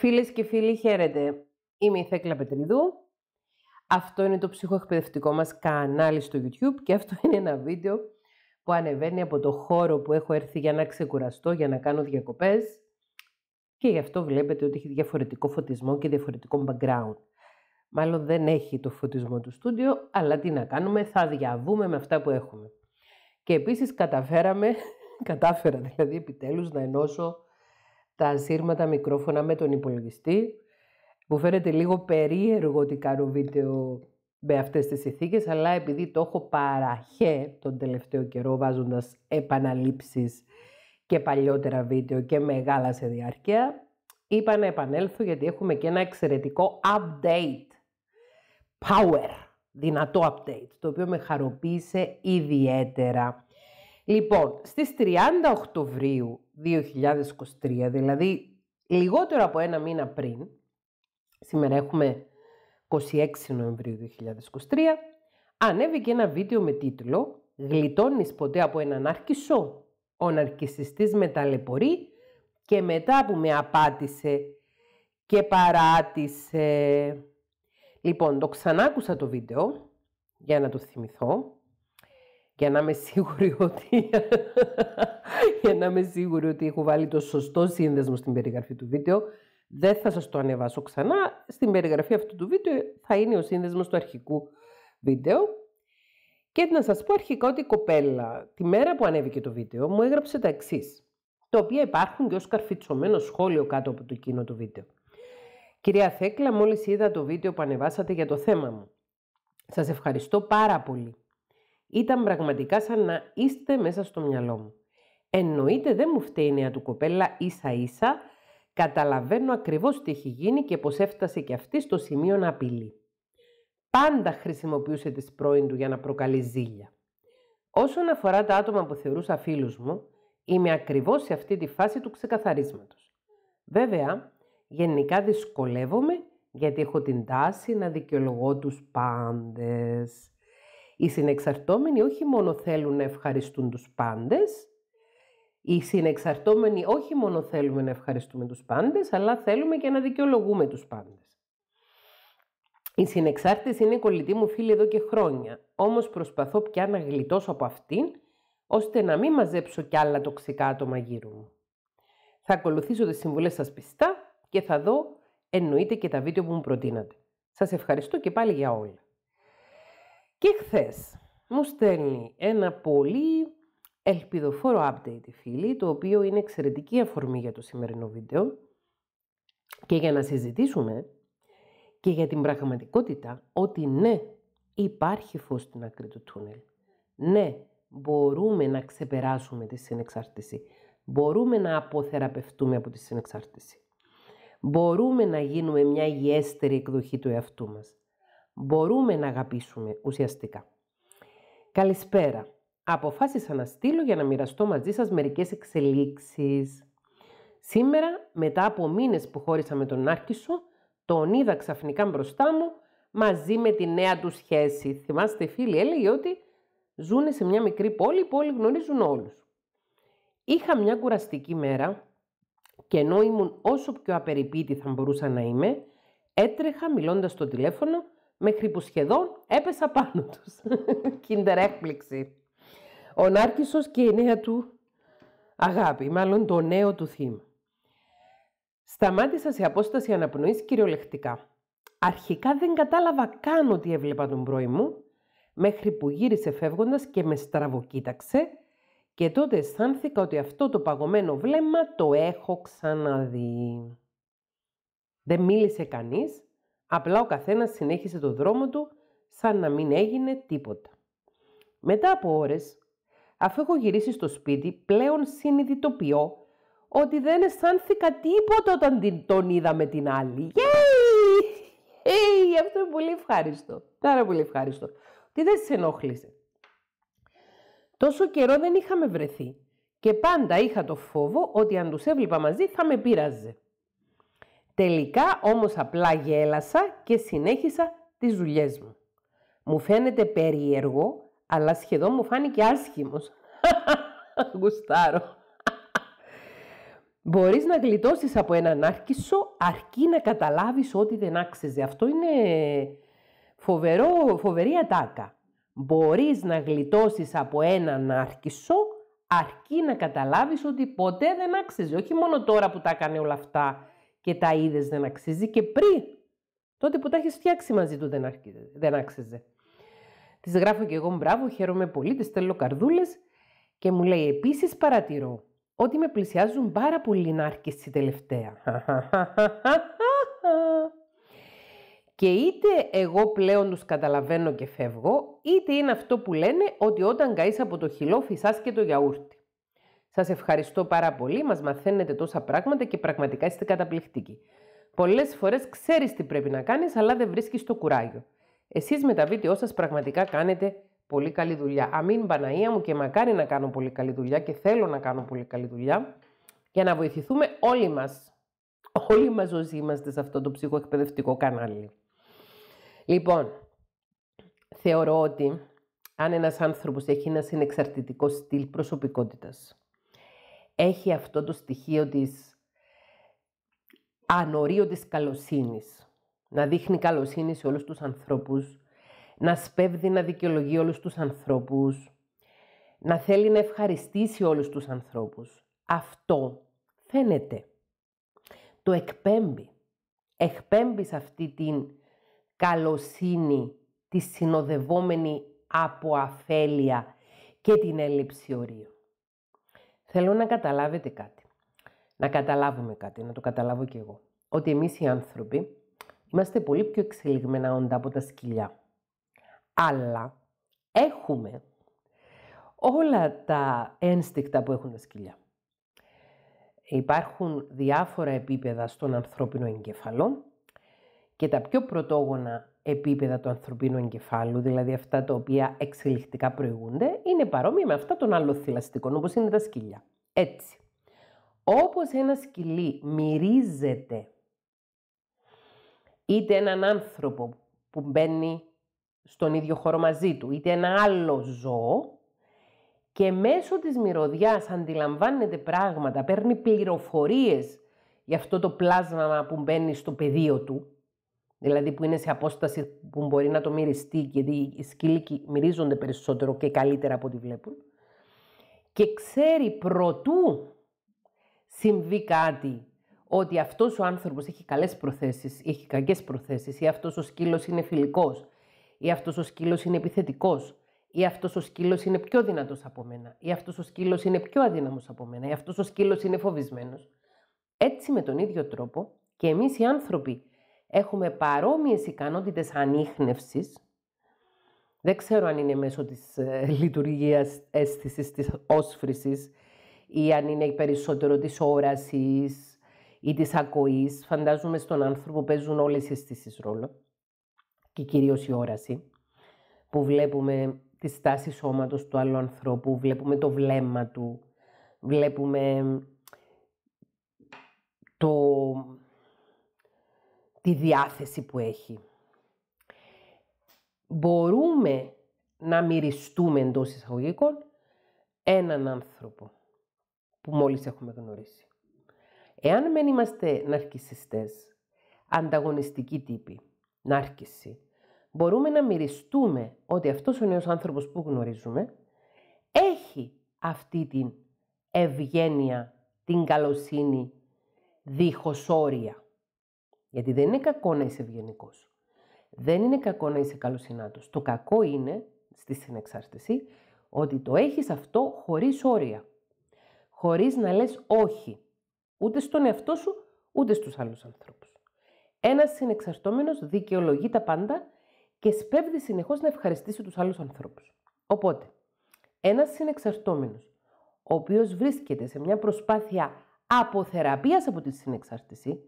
Φίλες και φίλοι, χαίρετε. Είμαι η Θέκλα Πετριδού. Αυτό είναι το ψυχοεκπαιδευτικό μας κανάλι στο YouTube και αυτό είναι ένα βίντεο που ανεβαίνει από το χώρο που έχω έρθει για να ξεκουραστώ, για να κάνω διακοπές και γι' αυτό βλέπετε ότι έχει διαφορετικό φωτισμό και διαφορετικό background. Μάλλον δεν έχει το φωτισμό του στούντιο, αλλά τι να κάνουμε, θα διαβούμε με αυτά που έχουμε. Και επίσης καταφέραμε, κατάφερα δηλαδή επιτέλους να ενώσω τα σύρματα μικρόφωνα με τον υπολογιστή. Μου φαίνεται λίγο περίεργο ότι κάνω βίντεο με αυτές τις ηθίκες, αλλά επειδή το έχω παραχέ τον τελευταίο καιρό βάζοντας επαναλήψεις και παλιότερα βίντεο και μεγάλα σε διάρκεια, είπα να επανέλθω γιατί έχουμε και ένα εξαιρετικό update. Power, δυνατό update, το οποίο με χαροποίησε ιδιαίτερα. Λοιπόν, στις 30 Οκτωβρίου 2023, δηλαδή λιγότερο από ένα μήνα πριν, σήμερα έχουμε 26 Νοεμβρίου 2023, ανέβηκε ένα βίντεο με τίτλο «Γλιτώνεις ποτέ από έναν άρχισο» ο ναρκισιστής με ταλαιπωρεί και μετά που με απάτησε και παράτησε. Λοιπόν, το ξανάκουσα το βίντεο για να το θυμηθώ για να είμαι σίγουρη ότι, για να είμαι ότι έχω βάλει το σωστό σύνδεσμο στην περιγραφή του βίντεο. Δεν θα σας το ανεβάσω ξανά. Στην περιγραφή αυτού του βίντεο θα είναι ο σύνδεσμος του αρχικού βίντεο. Και να σας πω αρχικά ότι η κοπέλα τη μέρα που ανέβηκε το βίντεο μου έγραψε τα εξής, τα οποία υπάρχουν και ως καρφιτσωμένο σχόλιο κάτω από το εκείνο του βίντεο. Κυρία Θέκλα, μόλις είδα το βίντεο που ανεβάσατε για το θέμα μου. Σας ευχαριστώ πάρα πολύ. Ήταν πραγματικά σαν να είστε μέσα στο μυαλό μου. Εννοείται δεν μου φταίει η νέα του κοπέλα ίσα ίσα, καταλαβαίνω ακριβώς τι έχει γίνει και πως έφτασε και αυτή στο σημείο να απειλεί. Πάντα χρησιμοποιούσε τις πρώην του για να προκαλεί ζήλια. Όσον αφορά τα άτομα που θεωρούσα φίλους μου, είμαι ακριβώς σε αυτή τη φάση του ξεκαθαρίσματος. Βέβαια, γενικά δυσκολεύομαι γιατί έχω την τάση να δικαιολογώ τους πάντες. Οι συνεξαρτώμενοι όχι μόνο θέλουν να ευχαριστούν τους πάντες, οι συνεξαρτώμενοι όχι μόνο θέλουμε να ευχαριστούμε τους πάντες, αλλά θέλουμε και να δικαιολογούμε τους πάντες. Η συνεξάρτηση είναι κολλητή μου φίλη εδώ και χρόνια, όμως προσπαθώ πια να γλιτώσω από αυτήν, ώστε να μην μαζέψω κι άλλα τοξικά άτομα γύρω μου. Θα ακολουθήσω τις συμβουλές σας πιστά και θα δω εννοείται και τα βίντεο που μου προτείνατε. Σας ευχαριστώ και πάλι για όλα. Και χθες μου στέλνει ένα πολύ ελπιδοφόρο update, φίλη, το οποίο είναι εξαιρετική αφορμή για το σημερινό βίντεο και για να συζητήσουμε και για την πραγματικότητα ότι ναι, υπάρχει φως στην άκρη του τούνελ. Ναι, μπορούμε να ξεπεράσουμε τη συνεξάρτηση. Μπορούμε να αποθεραπευτούμε από τη συνεξάρτηση. Μπορούμε να γίνουμε μια υγιέστερη εκδοχή του εαυτού μας μπορούμε να αγαπήσουμε ουσιαστικά. Καλησπέρα. Αποφάσισα να στείλω για να μοιραστώ μαζί σας μερικές εξελίξεις. Σήμερα, μετά από μήνες που χώρισα με τον σου, τον είδα ξαφνικά μπροστά μου μαζί με τη νέα του σχέση. Θυμάστε φίλοι, έλεγε ότι ζούνε σε μια μικρή πόλη που όλοι γνωρίζουν όλους. Είχα μια κουραστική μέρα και ενώ ήμουν όσο πιο απεριπίτη θα μπορούσα να είμαι, έτρεχα μιλώντας στο τηλέφωνο μέχρι που σχεδόν έπεσα πάνω τους. Κίντερ έκπληξη. Ο Νάρκησος και η νέα του αγάπη, μάλλον το νέο του θύμα. Σταμάτησα σε απόσταση αναπνοής κυριολεκτικά. Αρχικά δεν κατάλαβα καν ότι έβλεπα τον πρώη μου, μέχρι που γύρισε φεύγοντας και με στραβοκοίταξε και τότε αισθάνθηκα ότι αυτό το παγωμένο βλέμμα το έχω ξαναδεί. Δεν μίλησε κανείς Απλά ο καθένας συνέχισε το δρόμο του σαν να μην έγινε τίποτα. Μετά από ώρες, αφού έχω γυρίσει στο σπίτι, πλέον συνειδητοποιώ ότι δεν αισθάνθηκα τίποτα όταν τον είδα με την άλλη. Yay! αυτό είναι πολύ ευχάριστο. Πάρα πολύ ευχάριστο. Τι δεν σε ενόχλησε. Τόσο καιρό δεν είχαμε βρεθεί και πάντα είχα το φόβο ότι αν τους έβλεπα μαζί θα με πείραζε. Τελικά όμως απλά γέλασα και συνέχισα τις δουλειές μου. Μου φαίνεται περίεργο, αλλά σχεδόν μου φάνηκε άσχημος. Γουστάρω. Μπορείς να γλιτώσεις από έναν άρχισο αρκεί να καταλάβεις ότι δεν άξιζε. Αυτό είναι φοβερό, φοβερή ατάκα. Μπορείς να γλιτώσεις από έναν άρχισο αρκεί να καταλάβεις ότι ποτέ δεν άξιζε. Όχι μόνο τώρα που τα έκανε όλα αυτά και τα είδες δεν αξίζει και πριν. Τότε που τα έχεις φτιάξει μαζί του δεν, άρχιζε, δεν άξιζε. Τη γράφω και εγώ μπράβο, χαίρομαι πολύ, τη στέλνω καρδούλες και μου λέει επίσης παρατηρώ ότι με πλησιάζουν πάρα πολύ νάρκες τελευταία. και είτε εγώ πλέον τους καταλαβαίνω και φεύγω, είτε είναι αυτό που λένε ότι όταν καείς από το χυλό φυσάς και το γιαούρτι. Σας ευχαριστώ πάρα πολύ, μας μαθαίνετε τόσα πράγματα και πραγματικά είστε καταπληκτικοί. Πολλές φορές ξέρεις τι πρέπει να κάνεις, αλλά δεν βρίσκεις το κουράγιο. Εσείς με τα βίντεο σας πραγματικά κάνετε πολύ καλή δουλειά. Αμήν Παναία μου και μακάρι να κάνω πολύ καλή δουλειά και θέλω να κάνω πολύ καλή δουλειά για να βοηθηθούμε όλοι μας. Όλοι μας όσοι είμαστε σε αυτό το ψυχοεκπαιδευτικό κανάλι. Λοιπόν, θεωρώ ότι αν ένας άνθρωπος έχει ένα συνεξαρτητικό στυλ προσωπικότητας, έχει αυτό το στοιχείο της ανορίωτης καλοσύνης. Να δείχνει καλοσύνη σε όλους τους ανθρώπους, να σπέβδει να δικαιολογεί όλους τους ανθρώπους, να θέλει να ευχαριστήσει όλους τους ανθρώπους. Αυτό φαίνεται. Το εκπέμπει. Εκπέμπει σε αυτή την καλοσύνη τη συνοδευόμενη από αφέλεια και την έλλειψη ορίων. Θέλω να καταλάβετε κάτι. Να καταλάβουμε κάτι, να το καταλάβω κι εγώ. Ότι εμείς οι άνθρωποι είμαστε πολύ πιο εξελιγμένα όντα από τα σκυλιά. Αλλά έχουμε όλα τα ένστικτα που έχουν τα σκυλιά. Υπάρχουν διάφορα επίπεδα στον ανθρώπινο εγκέφαλο και τα πιο πρωτόγονα επίπεδα του ανθρωπίνου εγκεφάλου, δηλαδή αυτά τα οποία εξελιχτικά προηγούνται, είναι παρόμοια με αυτά των άλλων θηλαστικών, όπως είναι τα σκυλιά. Έτσι, όπως ένα σκυλί μυρίζεται είτε έναν άνθρωπο που μπαίνει στον ίδιο χώρο μαζί του, είτε ένα άλλο ζώο, και μέσω της μυρωδιάς αντιλαμβάνεται πράγματα, παίρνει πληροφορίες για αυτό το πλάσμα που μπαίνει στο πεδίο του, δηλαδή που είναι σε απόσταση που μπορεί να το μυριστεί, γιατί οι σκύλοι μυρίζονται περισσότερο και καλύτερα από ό,τι βλέπουν. Και ξέρει προτού συμβεί κάτι, ότι αυτός ο άνθρωπος έχει καλές προθέσεις, έχει κακές προθέσεις, ή αυτός ο σκύλος είναι φιλικός, ή αυτός ο σκύλος είναι επιθετικός, ή αυτός ο σκύλος είναι πιο δυνατός από μένα, ή αυτός ο σκύλος είναι πιο αδύναμος από μένα, ή αυτός ο σκύλος είναι φοβισμένος. Έτσι με τον ίδιο τρόπο και εμείς οι άνθρωποι έχουμε παρόμοιες ικανότητες ανείχνευσης, δεν ξέρω αν είναι μέσω της ε, λειτουργίας αίσθησης της όσφρησης ή αν είναι περισσότερο της όρασης ή της ακοής. Φαντάζομαι στον άνθρωπο παίζουν όλες οι αισθήσεις ρόλο και κυρίως η όραση που βλέπουμε τη στάση σώματος του άλλου ανθρώπου, βλέπουμε το βλέμμα του, βλέπουμε το τη διάθεση που έχει. Μπορούμε να μυριστούμε εντός εισαγωγικών έναν άνθρωπο που μόλις έχουμε γνωρίσει. Εάν δεν είμαστε ναρκισιστές, ανταγωνιστικοί τύποι, ναρκισι, μπορούμε να μυριστούμε ότι αυτός ο νέος άνθρωπος που γνωρίζουμε έχει αυτή την ευγένεια, την καλοσύνη δίχως όρια. Γιατί δεν είναι κακό να είσαι ευγενικός. Δεν είναι κακό να είσαι καλοσυνάτος. Το κακό είναι, στη συνεξάρτηση, ότι το έχεις αυτό χωρίς όρια. Χωρίς να λες όχι. Ούτε στον εαυτό σου, ούτε στους άλλους ανθρώπους. Ένας συνεξαρτώμενος δικαιολογεί τα πάντα και σπέβδει συνεχώς να ευχαριστήσει τους άλλους ανθρώπους Οπότε, ένας συνεξαρτώμενος, ο οποίος βρίσκεται σε μια προσπάθεια αποθεραπείας από τη συνεξάρτηση,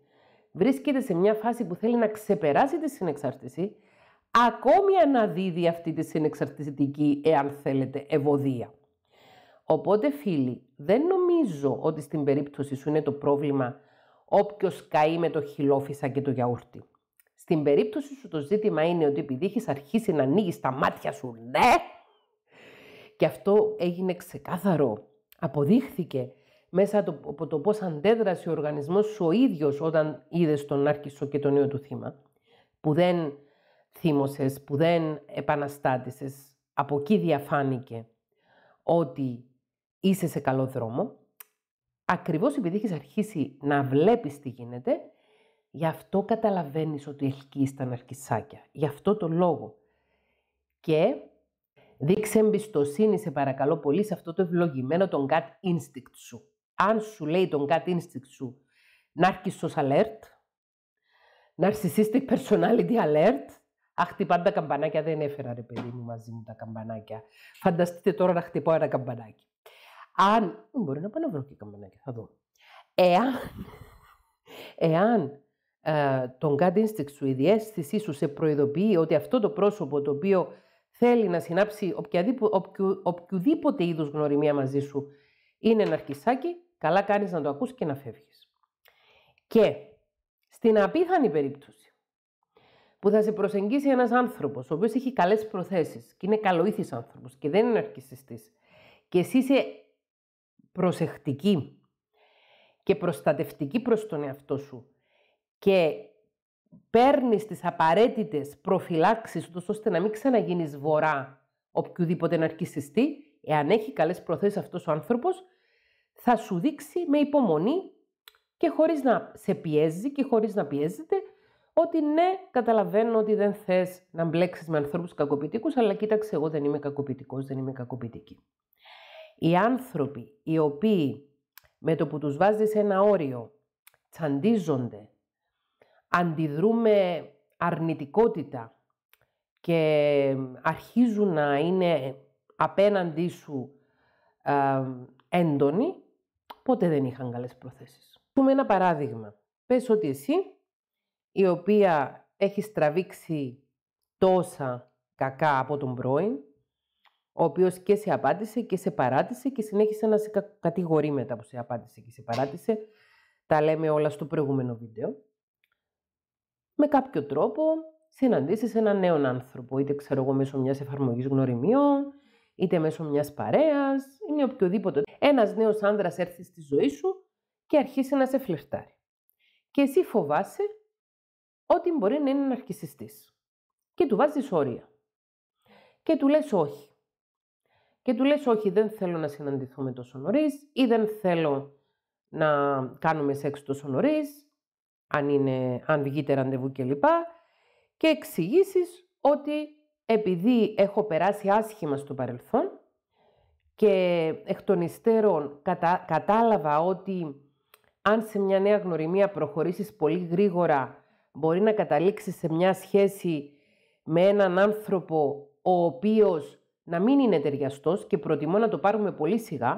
βρίσκεται σε μια φάση που θέλει να ξεπεράσει τη συνεξάρτηση, ακόμη αναδίδει αυτή τη συνεξαρτητική, εάν θέλετε, ευωδία. Οπότε φίλοι, δεν νομίζω ότι στην περίπτωση σου είναι το πρόβλημα όποιος καεί με το χιλόφισα και το γιαούρτι. Στην περίπτωση σου το ζήτημα είναι ότι επειδή έχεις αρχίσει να ανοίγεις τα μάτια σου, ναι! Και αυτό έγινε ξεκάθαρο. Αποδείχθηκε μέσα από το πώς αντέδρασε ο οργανισμός σου ο ίδιος όταν είδες τον άρχισο και τον νέο του θύμα, που δεν θύμωσες, που δεν επαναστάτησες, από εκεί διαφάνηκε ότι είσαι σε καλό δρόμο, ακριβώς επειδή έχεις αρχίσει να βλέπεις τι γίνεται, γι' αυτό καταλαβαίνεις ότι ελκύεις τα ναρκισάκια, γι' αυτό το λόγο. Και δείξε εμπιστοσύνη σε παρακαλώ πολύ σε αυτό το ευλογημένο τον gut instinct σου αν σου λέει τον gut instinct σου, να ως alert, narcissistic personality alert, Αχ, χτυπάνε τα καμπανάκια, δεν έφερα ρε παιδί μου μαζί μου τα καμπανάκια. Φανταστείτε τώρα να χτυπώ ένα καμπανάκι. Αν, μπορεί να πάω να βρω και καμπανάκια, θα δω. Εάν, εάν ε, τον gut instinct σου, η διέστησή σου σε προειδοποιεί ότι αυτό το πρόσωπο το οποίο θέλει να συνάψει οποιοδήποτε είδους γνωριμία μαζί σου είναι ένα αρχισάκι, καλά κάνεις να το ακούς και να φεύγεις. Και στην απίθανη περίπτωση που θα σε προσεγγίσει ένας άνθρωπος ο οποίος έχει καλές προθέσεις και είναι καλοήθης άνθρωπος και δεν είναι αρκισιστής και εσύ είσαι προσεκτική και προστατευτική προς τον εαυτό σου και παίρνεις τις απαραίτητες προφυλάξεις, ώστε να μην ξαναγίνεις βορρά οποιοδήποτε ναρκισιστή, εάν έχει καλές προθέσεις αυτός ο άνθρωπος θα σου δείξει με υπομονή και χωρίς να σε πιέζει και χωρίς να πιέζεται ότι ναι, καταλαβαίνω ότι δεν θες να μπλέξεις με ανθρώπους κακοποιητικούς, αλλά κοίταξε, εγώ δεν είμαι κακοποιητικός, δεν είμαι κακοποιητική. Οι άνθρωποι οι οποίοι με το που τους βάζεις ένα όριο τσαντίζονται, αντιδρούν αρνητικότητα και αρχίζουν να είναι απέναντί σου ε, έντονοι, ποτέ δεν είχαν καλές προθέσεις. Πούμε ένα παράδειγμα. Πες ότι εσύ, η οποία έχει τραβήξει τόσα κακά από τον πρώην, ο οποίος και σε απάντησε και σε παράτησε και συνέχισε να σε κατηγορεί μετά που σε απάντησε και σε παράτησε. Τα λέμε όλα στο προηγούμενο βίντεο. Με κάποιο τρόπο συναντήσεις έναν νέο άνθρωπο, είτε ξέρω εγώ μέσω μιας εφαρμογής γνωριμίων, είτε μέσω μιας παρέας ή με οποιοδήποτε. Ένας νέος άνδρας έρθει στη ζωή σου και αρχίσει να σε φλερτάρει. Και εσύ φοβάσαι ότι μπορεί να είναι ναρκισιστής. Και του βάζεις όρια. Και του λες όχι. Και του λες όχι, δεν θέλω να συναντηθούμε τόσο νωρίς ή δεν θέλω να κάνουμε σεξ τόσο νωρίς, αν, είναι, αν βγείτε ραντεβού κλπ. Και, και εξηγήσεις ότι επειδή έχω περάσει άσχημα στο παρελθόν και εκ των υστέρων κατάλαβα ότι αν σε μια νέα γνωριμία προχωρήσεις πολύ γρήγορα μπορεί να καταλήξεις σε μια σχέση με έναν άνθρωπο ο οποίος να μην είναι ταιριαστός και προτιμώ να το πάρουμε πολύ σιγά,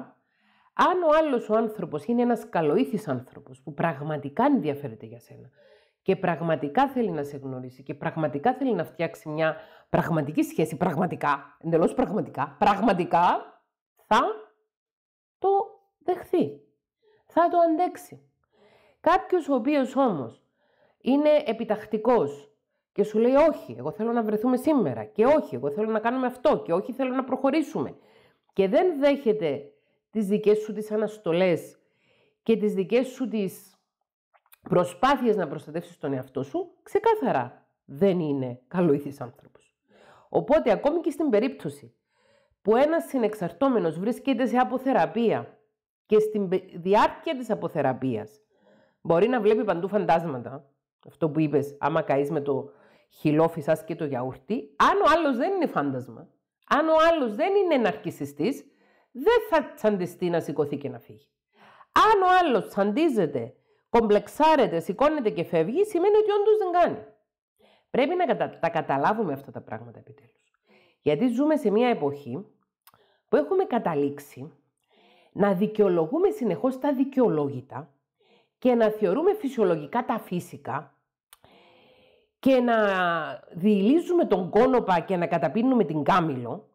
αν ο άλλος ο άνθρωπος είναι ένας καλοήθης άνθρωπος που πραγματικά ενδιαφέρεται για σένα, και πραγματικά θέλει να σε γνωρίσει και πραγματικά θέλει να φτιάξει μια πραγματική σχέση, πραγματικά, εντελώς πραγματικά, πραγματικά θα το δεχθεί, θα το αντέξει. Κάποιος ο οποίος όμως είναι επιτακτικός και σου λέει όχι, εγώ θέλω να βρεθούμε σήμερα και όχι, εγώ θέλω να κάνουμε αυτό και όχι θέλω να προχωρήσουμε και δεν δέχεται τις δικές σου τις αναστολές και τις δικές σου τις προσπάθειες να προστατεύσεις τον εαυτό σου, ξεκάθαρα δεν είναι καλοήθης άνθρωπος. Οπότε ακόμη και στην περίπτωση που ένας συνεξαρτώμενος βρίσκεται σε αποθεραπεία και στη διάρκεια της αποθεραπείας μπορεί να βλέπει παντού φαντάσματα, αυτό που είπες, άμα καείς με το χυλό και το γιαούρτι, αν ο άλλος δεν είναι φάντασμα, αν ο άλλος δεν είναι ναρκισιστής, δεν θα τσαντιστεί να σηκωθεί και να φύγει. Αν ο άλλος τσαντίζεται κομπλεξάρεται, σηκώνεται και φεύγει, σημαίνει ότι όντως δεν κάνει. Πρέπει να τα καταλάβουμε αυτά τα πράγματα επιτέλους. Γιατί ζούμε σε μια εποχή που έχουμε καταλήξει να δικαιολογούμε συνεχώς τα δικαιολόγητα και να θεωρούμε φυσιολογικά τα φύσικα και να διηλίζουμε τον κόνοπα και να καταπίνουμε την κάμιλο,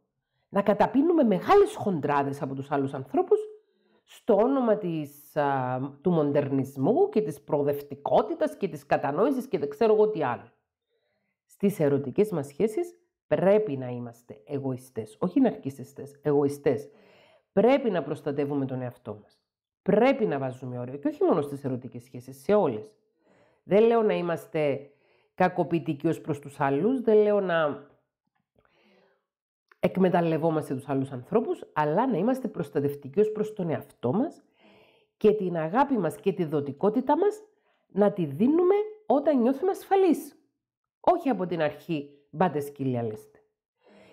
να καταπίνουμε μεγάλες χοντράδες από τους άλλους ανθρώπους στο όνομα της, του μοντερνισμού και της προοδευτικότητας και της κατανόησης και δεν ξέρω εγώ τι άλλο. Στις ερωτικές μας σχέσεις πρέπει να είμαστε εγωιστές, όχι ναρκισιστές, εγωιστές. Πρέπει να προστατεύουμε τον εαυτό μας. Πρέπει να βάζουμε όρια και όχι μόνο στις ερωτικές σχέσεις, σε όλες. Δεν λέω να είμαστε κακοποιητικοί ως προς τους άλλους, δεν λέω να εκμεταλλευόμαστε τους άλλους ανθρώπους, αλλά να είμαστε προστατευτικοί ως προς τον εαυτό μας και την αγάπη μας και τη δοτικότητα μας να τη δίνουμε όταν νιώθουμε ασφαλείς. Όχι από την αρχή μπάτε σκύλια λέστε.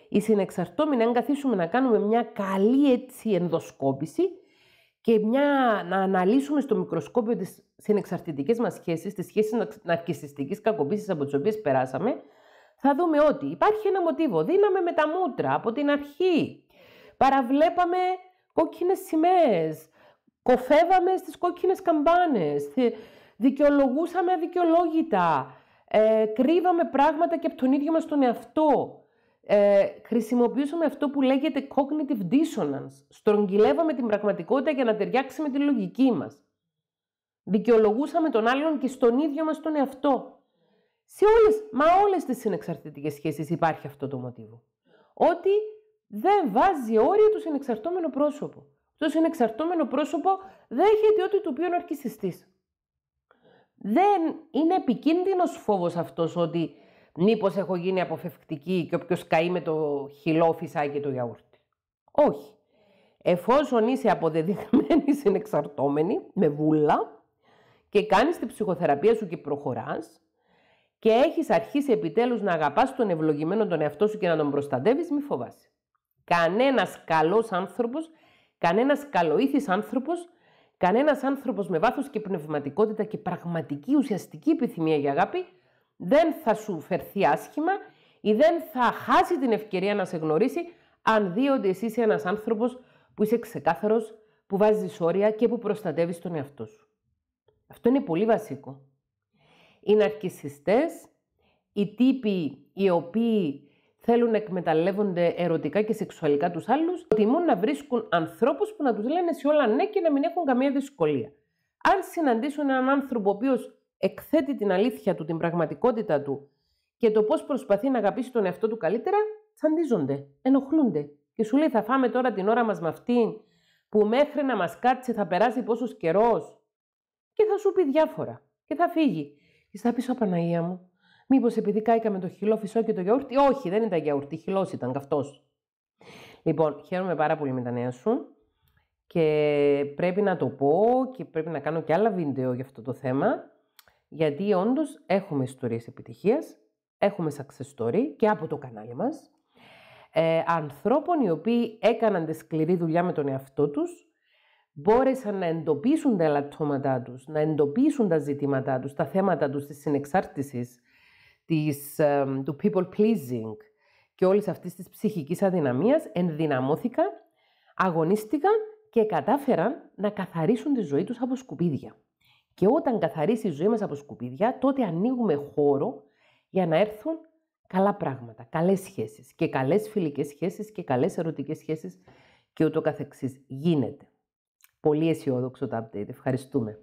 Οι συνεξαρτώμενοι, αν καθίσουμε να κάνουμε μια καλή έτσι ενδοσκόπηση και μια, να αναλύσουμε στο μικροσκόπιο τις συνεξαρτητικές μας σχέσεις, τις σχέσεις ναρκισιστικής κακοποίησης από τις οποίες περάσαμε, θα δούμε ότι υπάρχει ένα μοτίβο. Δίναμε με τα μούτρα από την αρχή. Παραβλέπαμε κόκκινες σημαίες. Κοφεύαμε στις κόκκινες καμπάνες. Δικαιολογούσαμε αδικαιολόγητα. Ε, κρύβαμε πράγματα και από τον ίδιο μας τον εαυτό. Ε, χρησιμοποιούσαμε αυτό που λέγεται cognitive dissonance. Στρογγυλεύαμε την πραγματικότητα για να ταιριάξει με τη λογική μας. Δικαιολογούσαμε τον άλλον και στον ίδιο μας τον εαυτό. Σε όλες, μα όλες τις συνεξαρτητικές σχέσεις υπάρχει αυτό το μοτίβο. Ότι δεν βάζει όρια το συνεξαρτώμενο πρόσωπο. Το συνεξαρτώμενο πρόσωπο δέχεται ότι του οποίο αρκισιστής. Δεν είναι επικίνδυνος φόβος αυτός ότι μήπως έχω γίνει αποφευκτική και όποιος καεί με το χυλό φυσάει και το γιαούρτι. Όχι. Εφόσον είσαι αποδεδειγμένη συνεξαρτώμενη με βούλα και κάνεις την ψυχοθεραπεία σου και προχωράς, και έχεις αρχίσει επιτέλους να αγαπάς τον ευλογημένο τον εαυτό σου και να τον προστατεύεις, μη φοβάσαι. Κανένας καλός άνθρωπος, κανένας καλοήθης άνθρωπος, κανένας άνθρωπος με βάθος και πνευματικότητα και πραγματική ουσιαστική επιθυμία για αγάπη, δεν θα σου φερθεί άσχημα ή δεν θα χάσει την ευκαιρία να σε γνωρίσει αν δει ότι εσύ είσαι ένας άνθρωπος που είσαι ξεκάθαρος, που βάζεις όρια και που προστατεύεις τον εαυτό σου. Αυτό είναι πολύ βασικό οι ναρκισιστές, οι τύποι οι οποίοι θέλουν να εκμεταλλεύονται ερωτικά και σεξουαλικά τους άλλους, προτιμούν να βρίσκουν ανθρώπους που να τους λένε σε όλα ναι και να μην έχουν καμία δυσκολία. Αν συναντήσουν έναν άνθρωπο ο οποίος εκθέτει την αλήθεια του, την πραγματικότητα του και το πώς προσπαθεί να αγαπήσει τον εαυτό του καλύτερα, τσαντίζονται, ενοχλούνται. Και σου λέει θα φάμε τώρα την ώρα μας με αυτή που μέχρι να μας κάτσει θα περάσει πόσος καιρός και θα σου πει διάφορα και θα φύγει. Στα πίσω Παναγία μου. Μήπως επειδή κάηκα το χυλό φυσό και το γιαούρτι. Όχι, δεν ήταν γιαούρτι, χυλός ήταν καυτός. Λοιπόν, χαίρομαι πάρα πολύ με τα νέα σου. Και πρέπει να το πω και πρέπει να κάνω και άλλα βίντεο για αυτό το θέμα. Γιατί όντως έχουμε ιστορίες επιτυχίας, έχουμε success story και από το κανάλι μας. Ε, ανθρώπων οι οποίοι έκαναν τη σκληρή δουλειά με τον εαυτό τους μπόρεσαν να εντοπίσουν τα ελαττώματά τους, να εντοπίσουν τα ζητήματά τους, τα θέματα τους της συνεξάρτησης, της, του people pleasing και όλης αυτής της ψυχικής αδυναμίας, ενδυναμώθηκαν, αγωνίστηκαν και κατάφεραν να καθαρίσουν τη ζωή τους από σκουπίδια. Και όταν καθαρίσει η ζωή μας από σκουπίδια, τότε ανοίγουμε χώρο για να έρθουν καλά πράγματα, καλές σχέσεις και καλές φιλικές σχέσεις και καλές ερωτικές σχέσεις και ούτω καθεξής. Γίνεται. Πολύ αισιόδοξο το update. Ευχαριστούμε.